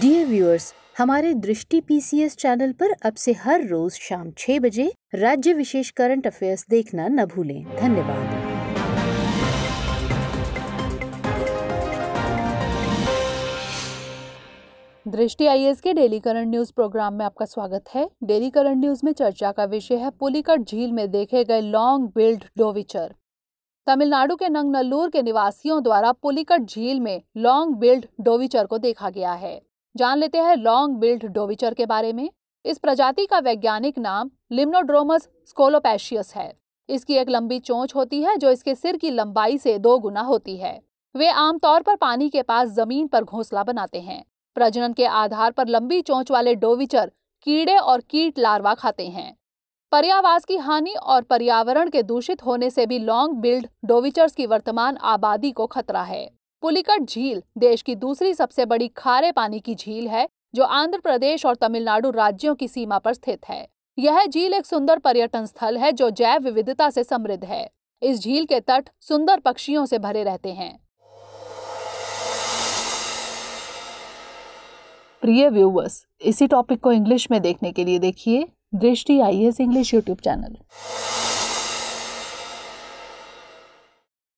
dear viewers हमारे दृष्टि PCS channel पर अब से हर रोज शाम छह बजे राज्य विशेष करंट अफेयर्स देखना न भूलें धन्यवाद दृष्टि आई के डेली करंट न्यूज प्रोग्राम में आपका स्वागत है डेली करंट न्यूज में चर्चा का विषय है पुलिकट झील में देखे गए लॉन्ग बिल्ड डोविचर तमिलनाडु के नंगनल्लूर के निवासियों द्वारा पुलिकट झील में लॉन्ग बिल्ड डोविचर को देखा गया है जान लेते हैं लॉन्ग बिल्ड डोविचर के बारे में इस प्रजाति का वैज्ञानिक नाम लिम्नोड्रोमस स्कोलोपैशियस है इसकी एक लंबी चोंच होती है जो इसके सिर की लंबाई से दो गुना होती है वे आमतौर पर पानी के पास जमीन पर घोंसला बनाते हैं प्रजनन के आधार पर लंबी चोंच वाले डोविचर कीड़े और कीट लार्वा खाते हैं पर्यावास की हानि और पर्यावरण के दूषित होने से भी लॉन्ग बिल्ड डोविचर्स की वर्तमान आबादी को खतरा है पुलिकट झील देश की दूसरी सबसे बड़ी खारे पानी की झील है जो आंध्र प्रदेश और तमिलनाडु राज्यों की सीमा पर स्थित है यह झील एक सुंदर पर्यटन स्थल है जो जैव विविधता से समृद्ध है इस झील के तट सुंदर पक्षियों से भरे रहते हैं प्रिय व्यूवर्स इसी टॉपिक को इंग्लिश में देखने के लिए देखिए Drishti I S English YouTube channel